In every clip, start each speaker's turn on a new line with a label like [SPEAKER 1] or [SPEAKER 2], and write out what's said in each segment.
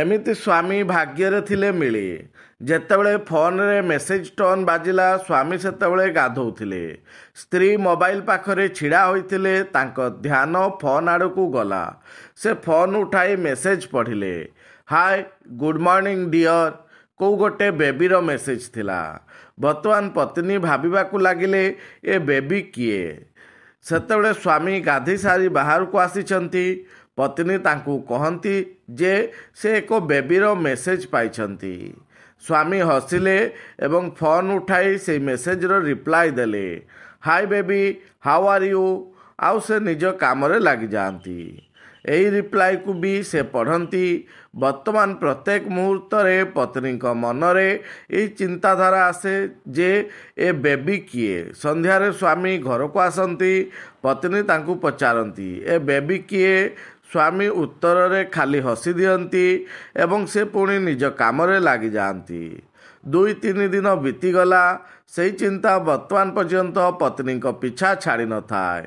[SPEAKER 1] ଏମିତି ସ୍ୱାମୀ ଭାଗ୍ୟରେ ଥିଲେ ମିଳି ଯେତେବେଳେ ଫୋନରେ ମେସେଜ ଟୋନ୍ ବାଜିଲା ସ୍ୱାମୀ ସେତେବେଳେ ଗାଧୋଉଥିଲେ ସ୍ତ୍ରୀ ମୋବାଇଲ ପାଖରେ ଛିଡ଼ା ହୋଇଥିଲେ ତାଙ୍କ ଧ୍ୟାନ ଫୋନ୍ ଆଡ଼କୁ ଗଲା ସେ ଫୋନ ଉଠାଇ ମେସେଜ ପଢ଼ିଲେ ହାଏ ଗୁଡ଼ ମର୍ଣ୍ଣିଂ ଡିଅର କେଉଁ ଗୋଟେ ବେବିର ମେସେଜ ଥିଲା ବର୍ତ୍ତମାନ ପତ୍ନୀ ଭାବିବାକୁ ଲାଗିଲେ ଏ ବେବି କିଏ ସେତେବେଳେ ସ୍ୱାମୀ ଗାଧୋଇ ସାରି ବାହାରକୁ ଆସିଛନ୍ତି ପତ୍ନୀ ତାଙ୍କୁ କହନ୍ତି ଯେ ସେ ଏକ ବେବିର ମେସେଜ୍ ପାଇଛନ୍ତି ସ୍ୱାମୀ ହସିଲେ ଏବଂ ଫୋନ୍ ଉଠାଇ ସେଇ ମେସେଜ୍ର ରିପ୍ଲାଏ ଦେଲେ hi baby how are you ଆଉ ସେ ନିଜ କାମରେ ଲାଗିଯାଆନ୍ତି ଏହି ରିପ୍ଲାଏକୁ ବି ସେ ପଢ଼ନ୍ତି ବର୍ତ୍ତମାନ ପ୍ରତ୍ୟେକ ମୁହୂର୍ତ୍ତରେ ପତ୍ନୀଙ୍କ ମନରେ ଏହି ଚିନ୍ତାଧାରା ଆସେ ଯେ ଏ ବେବି କିଏ ସନ୍ଧ୍ୟାରେ ସ୍ୱାମୀ ଘରକୁ ଆସନ୍ତି ପତ୍ନୀ ତାଙ୍କୁ ପଚାରନ୍ତି ଏ ବେବି କିଏ ସ୍ୱାମୀ ଉତ୍ତରରେ ଖାଲି ହସି ଦିଅନ୍ତି ଏବଂ ସେ ପୁଣି ନିଜ କାମରେ ଲାଗିଯାଆନ୍ତି ଦୁଇ ତିନି ଦିନ ବିତିଗଲା ସେହି ଚିନ୍ତା ବର୍ତ୍ତମାନ ପର୍ଯ୍ୟନ୍ତ ପତ୍ନୀଙ୍କ ପିଛା ଛାଡ଼ିନଥାଏ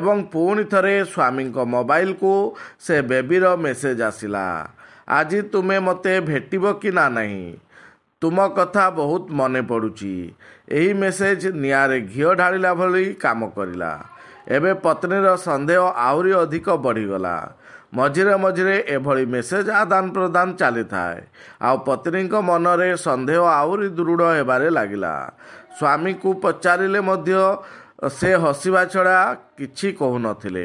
[SPEAKER 1] ଏବଂ ପୁଣି ଥରେ ସ୍ୱାମୀଙ୍କ ମୋବାଇଲକୁ ସେ ବେବିର ମେସେଜ ଆସିଲା ଆଜି ତୁମେ ମୋତେ ଭେଟିବ କି ନା ନାହିଁ ତୁମ କଥା ବହୁତ ମନେ ପଡ଼ୁଛି ଏହି ମେସେଜ ନିଆଁରେ ଘିଅ ଢାଳିଲା ଭଳି କାମ କରିଲା ଏବେ ପତ୍ନୀର ସନ୍ଦେହ ଆହୁରି ଅଧିକ ବଢ଼ିଗଲା ମଝିରେ ମଝିରେ ଏଭଳି ମେସେଜ୍ ଆଦାନ ପ୍ରଦାନ ଚାଲିଥାଏ ଆଉ ପତ୍ନୀଙ୍କ ମନରେ ସନ୍ଦେହ ଆହୁରି ଦୃଢ଼ ହେବାରେ ଲାଗିଲା ସ୍ୱାମୀକୁ ପଚାରିଲେ ମଧ୍ୟ ସେ ହସିବା ଛଡ଼ା କିଛି କହୁନଥିଲେ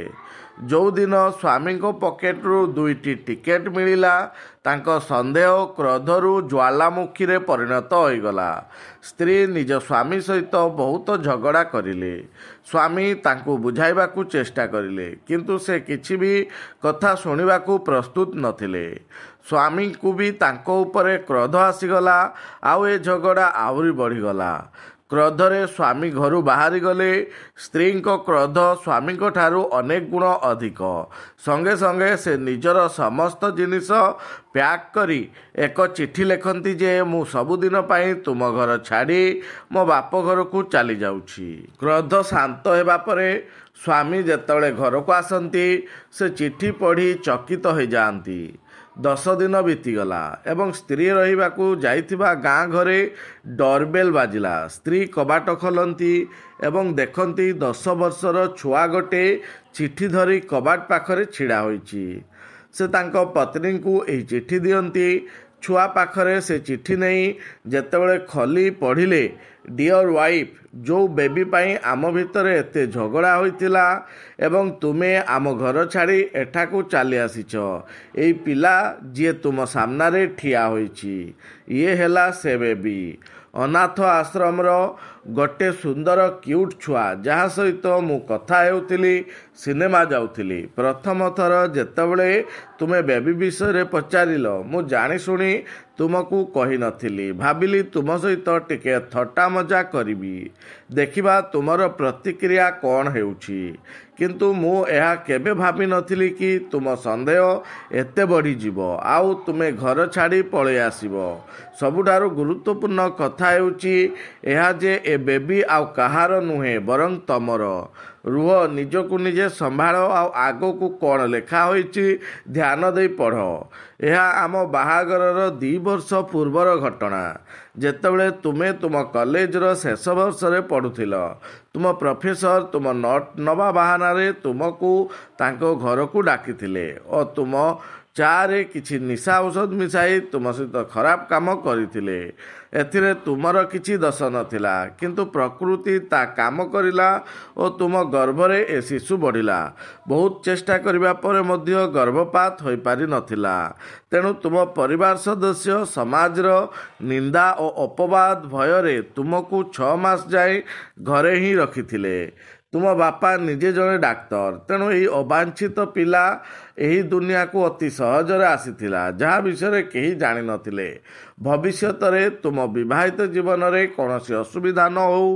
[SPEAKER 1] ଯେଉଁଦିନ ସ୍ୱାମୀଙ୍କ ପକେଟରୁ ଦୁଇଟି ଟିକେଟ୍ ମିଳିଲା ତାଙ୍କ ସନ୍ଦେହ କ୍ରୋଧରୁ ଜ୍ୱାଲାମୁଖୀରେ ପରିଣତ ହୋଇଗଲା ସ୍ତ୍ରୀ ନିଜ ସ୍ୱାମୀ ସହିତ ବହୁତ ଝଗଡ଼ା କରିଲେ ସ୍ୱାମୀ ତାଙ୍କୁ ବୁଝାଇବାକୁ ଚେଷ୍ଟା କରିଲେ କିନ୍ତୁ ସେ କିଛି ବି କଥା ଶୁଣିବାକୁ ପ୍ରସ୍ତୁତ ନଥିଲେ ସ୍ୱାମୀଙ୍କୁ ବି ତାଙ୍କ ଉପରେ କ୍ରୋଧ ଆସିଗଲା ଆଉ ଏ ଝଗଡ଼ା ଆହୁରି ବଢ଼ିଗଲା କ୍ରୋଧରେ ସ୍ୱାମୀ ଘରୁ ବାହାରିଗଲେ ସ୍ତ୍ରୀଙ୍କ କ୍ରୋଧ ସ୍ୱାମୀଙ୍କ ଠାରୁ ଅନେକ ଗୁଣ ଅଧିକ ସଙ୍ଗେ ସଙ୍ଗେ ସେ ନିଜର ସମସ୍ତ ଜିନିଷ ପ୍ୟାକ୍ କରି ଏକ ଚିଠି ଲେଖନ୍ତି ଯେ ମୁଁ ସବୁଦିନ ପାଇଁ ତୁମ ଘର ଛାଡ଼ି ମୋ ବାପ ଘରକୁ ଚାଲିଯାଉଛି କ୍ରୋଧ ଶାନ୍ତ ହେବା ପରେ ସ୍ୱାମୀ ଯେତେବେଳେ ଘରକୁ ଆସନ୍ତି ସେ ଚିଠି ପଢ଼ି ଚକିତ ହୋଇଯାଆନ୍ତି ଦଶ ଦିନ ବିତିଗଲା ଏବଂ ସ୍ତ୍ରୀ ରହିବାକୁ ଯାଇଥିବା ଗାଁ ଘରେ ଡରବେଲ୍ ବାଜିଲା ସ୍ତ୍ରୀ କବାଟ ଖୋଲନ୍ତି ଏବଂ ଦେଖନ୍ତି ଦଶ ବର୍ଷର ଛୁଆ ଗୋଟେ ଚିଠି ଧରି କବାଟ ପାଖରେ ଛିଡ଼ା ହୋଇଛି ସେ ତାଙ୍କ ପତ୍ନୀଙ୍କୁ ଏହି ଚିଠି ଦିଅନ୍ତି ଛୁଆ ପାଖରେ ସେ ଚିଠି ନେଇ ଯେତେବେଳେ ଖୋଲି ପଢ଼ିଲେ ଡିଅର୍ ୱାଇଫ୍ ଯେଉଁ ବେବି ପାଇଁ ଆମ ଭିତରେ ଏତେ ଝଗଡ଼ା ହୋଇଥିଲା ଏବଂ ତୁମେ ଆମ ଘର ଛାଡ଼ି ଏଠାକୁ ଚାଲି ଆସିଛ ଏଇ ପିଲା ଯିଏ ତୁମ ସାମ୍ନାରେ ଠିଆ ହୋଇଛି ଇଏ ହେଲା ସେ ବେବି ଅନାଥ ଆଶ୍ରମର ଗୋଟେ ସୁନ୍ଦର କ୍ୟୁଟ୍ ଛୁଆ ଯାହା ସହିତ ମୁଁ କଥା ହେଉଥିଲି ସିନେମା ଯାଉଥିଲି ପ୍ରଥମ ଥର ଯେତେବେଳେ ତୁମେ ବେବି ବିଷୟରେ ପଚାରିଲ ମୁଁ ଜାଣିଶୁଣି ତୁମକୁ କହିନଥିଲି ଭାବିଲି ତୁମ ସହିତ ଟିକେ ଥଟା ମଜା କରିବି ଦେଖିବା ତୁମର ପ୍ରତିକ୍ରିୟା କ'ଣ ହେଉଛି କିନ୍ତୁ ମୁଁ ଏହା କେବେ ଭାବିନଥିଲି କି ତୁମ ସନ୍ଦେହ ଏତେ ବଢ଼ିଯିବ ଆଉ ତୁମେ ଘର ଛାଡ଼ି ପଳେଇ ଆସିବ ସବୁଠାରୁ ଗୁରୁତ୍ୱପୂର୍ଣ୍ଣ କଥା ହେଉଛି ଏହା ଯେ ଏବେ ବି ଆଉ କାହାର ନୁହେଁ ବରଂ ତମର ରୁହ ନିଜକୁ ନିଜେ ସମ୍ଭାଳ ଆଉ ଆଗକୁ କ'ଣ ଲେଖା ହୋଇଛି ଧ୍ୟାନ ଦେଇ ପଢ଼ ଏହା ଆମ ବାହାଘରର ଦୁଇ ବର୍ଷ ପୂର୍ବର ଘଟଣା ଯେତେବେଳେ ତୁମେ ତୁମ କଲେଜର ଶେଷ ବର୍ଷରେ ପଢ଼ୁଥିଲ ତୁମ ପ୍ରଫେସର ତୁମ ନଟ ନବା ବାହାନାରେ ତୁମକୁ ତାଙ୍କ ଘରକୁ ଡାକିଥିଲେ ଓ ତୁମ ଚା'ରେ କିଛି ନିଶା ଔଷଧ ମିଶାଇ ତୁମ ସହିତ ଖରାପ କାମ କରିଥିଲେ ଏଥିରେ ତୁମର କିଛି ଦୋଷ ନଥିଲା କିନ୍ତୁ ପ୍ରକୃତି ତା କାମ କରିଲା ଓ ତୁମ ଗର୍ଭରେ ଏ ଶିଶୁ ବଢ଼ିଲା ବହୁତ ଚେଷ୍ଟା କରିବା ପରେ ମଧ୍ୟ ଗର୍ଭପାତ ହୋଇପାରିନଥିଲା ତେଣୁ ତୁମ ପରିବାର ସଦସ୍ୟ ସମାଜର ନିନ୍ଦା ଓ ଅପବାଦ ଭୟରେ ତୁମକୁ ଛଅ ମାସ ଯାଏ ଘରେ ହିଁ ରଖିଥିଲେ ତୁମ ବାପା ନିଜେ ଜଣେ ଡାକ୍ତର ତେଣୁ ଏହି ଅବାଞ୍ଛିତ ପିଲା ଏହି ଦୁନିଆକୁ ଅତି ସହଜରେ ଆସିଥିଲା ଯାହା ବିଷୟରେ କେହି ଜାଣିନଥିଲେ ଭବିଷ୍ୟତରେ ତୁମ ବିବାହିତ ଜୀବନରେ କୌଣସି ଅସୁବିଧା ନ ହେଉ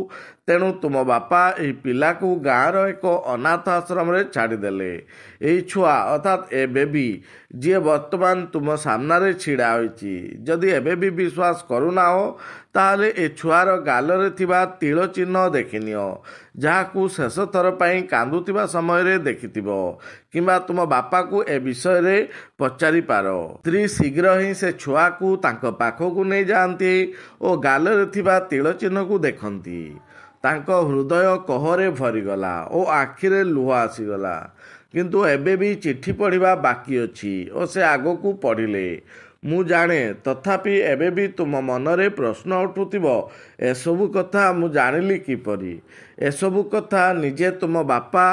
[SPEAKER 1] ତେଣୁ ତୁମ ବାପା ଏହି ପିଲାକୁ ଗାଁର ଏକ ଅନାଥ ଆଶ୍ରମରେ ଛାଡ଼ିଦେଲେ ଏହି ଛୁଆ ଅର୍ଥାତ୍ ଏ ବେବି ଯିଏ ବର୍ତ୍ତମାନ ତୁମ ସାମ୍ନାରେ ଛିଡ଼ା ହୋଇଛି ଯଦି ଏବେ ବି ବିଶ୍ୱାସ କରୁନାହ ତାହେଲେ ଏ ଛୁଆର ଗାଲରେ ଥିବା ତିଳ ଚିହ୍ନ ଦେଖିନିଅ ଯାହାକୁ ଶେଷ ଥର ପାଇଁ କାନ୍ଦୁଥିବା ସମୟରେ ଦେଖିଥିବ କିମ୍ବା ତୁମ ବାପାକୁ ଏ ବିଷୟରେ ପଚାରିପାର ସ୍ତ୍ରୀ ଶୀଘ୍ର ହିଁ ସେ ଛୁଆକୁ ତାଙ୍କ ପାଖକୁ ନେଇ ଯାଆନ୍ତି ଓ ଗାଲରେ ଥିବା ତିଳ ଚିହ୍ନକୁ ଦେଖନ୍ତି ତାଙ୍କ ହୃଦୟ କହରେ ଭରିଗଲା ଓ ଆଖିରେ ଲୁହ ଆସିଗଲା କିନ୍ତୁ ଏବେ ବି ଚିଠି ପଢ଼ିବା ବାକି ଅଛି ଓ ସେ ଆଗକୁ ପଢ଼ିଲେ ମୁଁ ଜାଣେ ତଥାପି ଏବେ ବି ତୁମ ମନରେ ପ୍ରଶ୍ନ ଉଠୁଥିବ ଏସବୁ କଥା ମୁଁ ଜାଣିଲି କିପରି ଏସବୁ କଥା ନିଜେ ତୁମ ବାପା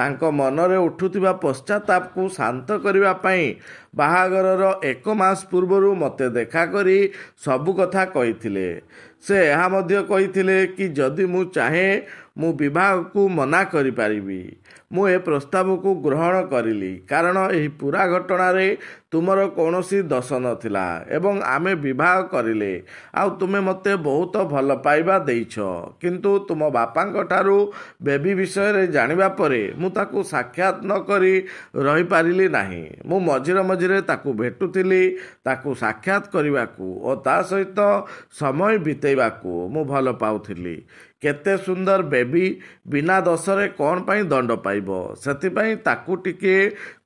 [SPEAKER 1] ତାଙ୍କ ମନରେ ଉଠୁଥିବା ପଶ୍ଚାତାପକୁ ଶାନ୍ତ କରିବା ପାଇଁ ବାହାଘରର ଏକ ମାସ ପୂର୍ବରୁ ମୋତେ ଦେଖା କରି ସବୁ କଥା କହିଥିଲେ ସେ ଏହା ମଧ୍ୟ କହିଥିଲେ କି ଯଦି ମୁଁ ଚାହେଁ ମୁଁ ବିବାହକୁ ମନା କରିପାରିବି ମୁଁ ଏ ପ୍ରସ୍ତାବକୁ ଗ୍ରହଣ କରିଲି କାରଣ ଏହି ପୁରା ଘଟଣାରେ ତୁମର କୌଣସି ଦୋଷ ନଥିଲା ଏବଂ ଆମେ ବିବାହ କରିଲେ ଆଉ ତୁମେ ମୋତେ ବହୁତ ଭଲ ପାଇବା ଦେଇଛ କିନ୍ତୁ ତୁମ ବାପାଙ୍କ ଠାରୁ ବେବି ବିଷୟରେ ଜାଣିବା ପରେ ମୁଁ ତାକୁ ସାକ୍ଷାତ ନ କରି ରହିପାରିଲି ନାହିଁ ମୁଁ ମଝିରେ ମଝିରେ ତାକୁ ଭେଟୁଥିଲି ତାକୁ ସାକ୍ଷାତ କରିବାକୁ ଓ ତା ସହିତ ସମୟ ବିତେଇବାକୁ ମୁଁ ଭଲ ପାଉଥିଲି କେତେ ସୁନ୍ଦର ବେବି ବିନା ଦୋଷରେ କ'ଣ ପାଇଁ ଦଣ୍ଡ ପାଇବ ସେଥିପାଇଁ ତାକୁ ଟିକିଏ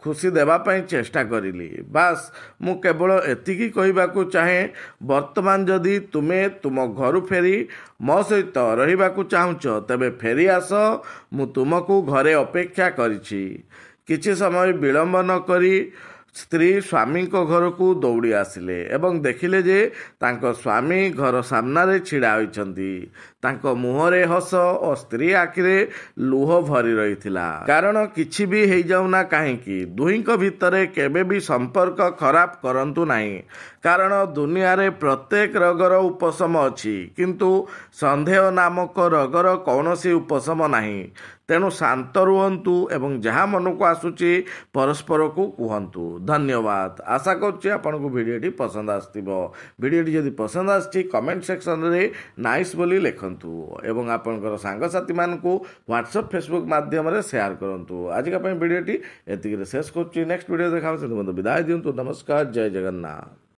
[SPEAKER 1] ଖୁସି ଦେବା ପାଇଁ ଚେଷ୍ଟା କରିଲି ବାସ୍ ମୁଁ କେବଳ ଏତିକି କହିବାକୁ ଚାହେଁ ବର୍ତ୍ତମାନ ଯଦି ତୁମେ ତୁମ ଘରୁ ଫେରି ମୋ ସହିତ ରହିବାକୁ ଚାହୁଁଛ ତେବେ ଫେରି ଆସ ମୁଁ ତୁମକୁ ଘରେ ଅପେକ୍ଷା କରିଛି କିଛି ସମୟ ବିଳମ୍ବ ନ କରି ସ୍ତ୍ରୀ ସ୍ୱାମୀଙ୍କ ଘରକୁ ଦୌଡ଼ି ଆସିଲେ ଏବଂ ଦେଖିଲେ ଯେ ତାଙ୍କ ସ୍ୱାମୀ ଘର ସାମ୍ନାରେ ଛିଡ଼ା ହୋଇଛନ୍ତି ତାଙ୍କ ମୁହଁରେ ହସ ଓ ସ୍ତ୍ରୀ ଆଖିରେ ଲୁହ ଭରି ରହିଥିଲା କାରଣ କିଛି ବି ହେଇଯାଉନା କାହିଁକି ଦୁହିଁଙ୍କ ଭିତରେ କେବେ ବି ସମ୍ପର୍କ ଖରାପ କରନ୍ତୁ ନାହିଁ କାରଣ ଦୁନିଆରେ ପ୍ରତ୍ୟେକ ରୋଗର ଉପଶମ ଅଛି କିନ୍ତୁ ସନ୍ଦେହ ନାମକ ରୋଗର କୌଣସି ଉପଶମ ନାହିଁ ତେଣୁ ଶାନ୍ତ ରୁହନ୍ତୁ ଏବଂ ଯାହା ମନକୁ ଆସୁଛି ପରସ୍ପରକୁ କୁହନ୍ତୁ ଧନ୍ୟବାଦ ଆଶା କରୁଛି ଆପଣଙ୍କୁ ଭିଡ଼ିଓଟି ପସନ୍ଦ ଆସିଥିବ ଭିଡ଼ିଓଟି ଯଦି ପସନ୍ଦ ଆସିଛି କମେଣ୍ଟ ସେକ୍ସନରେ ନାଇସ୍ ବୋଲି ଲେଖନ୍ତୁ ଏବଂ ଆପଣଙ୍କର ସାଙ୍ଗସାଥିମାନଙ୍କୁ ହ୍ୱାଟ୍ସଅପ୍ ଫେସବୁକ୍ ମାଧ୍ୟମରେ ସେୟାର କରନ୍ତୁ ଆଜିକା ପାଇଁ ଭିଡ଼ିଓଟି ଏତିକିରେ ଶେଷ କରୁଛି ନେକ୍ସଟ ଭିଡ଼ିଓ ଦେଖା ସେମିତି ବିଦାୟ ଦିଅନ୍ତୁ ନମସ୍କାର ଜୟ ଜଗନ୍ନାଥ